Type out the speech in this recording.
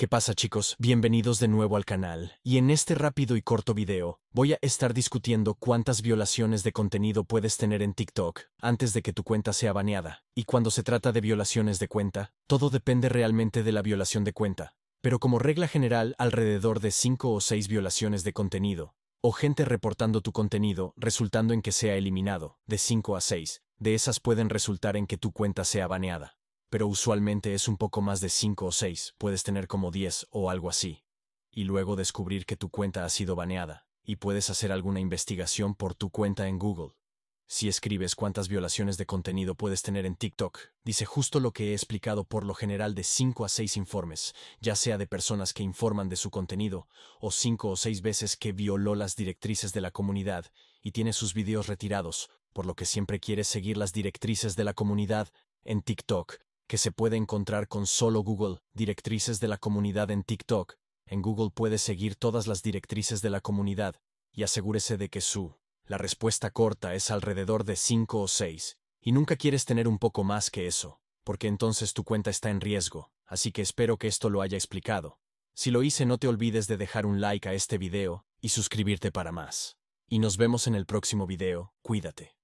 ¿Qué pasa chicos? Bienvenidos de nuevo al canal, y en este rápido y corto video, voy a estar discutiendo cuántas violaciones de contenido puedes tener en TikTok antes de que tu cuenta sea baneada. Y cuando se trata de violaciones de cuenta, todo depende realmente de la violación de cuenta. Pero como regla general, alrededor de 5 o 6 violaciones de contenido, o gente reportando tu contenido, resultando en que sea eliminado, de 5 a 6, de esas pueden resultar en que tu cuenta sea baneada pero usualmente es un poco más de 5 o 6, puedes tener como 10 o algo así. Y luego descubrir que tu cuenta ha sido baneada, y puedes hacer alguna investigación por tu cuenta en Google. Si escribes cuántas violaciones de contenido puedes tener en TikTok, dice justo lo que he explicado por lo general de 5 a 6 informes, ya sea de personas que informan de su contenido, o 5 o 6 veces que violó las directrices de la comunidad y tiene sus videos retirados, por lo que siempre quieres seguir las directrices de la comunidad en TikTok que se puede encontrar con solo Google, directrices de la comunidad en TikTok. En Google puedes seguir todas las directrices de la comunidad y asegúrese de que su, la respuesta corta es alrededor de 5 o 6, y nunca quieres tener un poco más que eso, porque entonces tu cuenta está en riesgo, así que espero que esto lo haya explicado. Si lo hice no te olvides de dejar un like a este video y suscribirte para más. Y nos vemos en el próximo video, cuídate.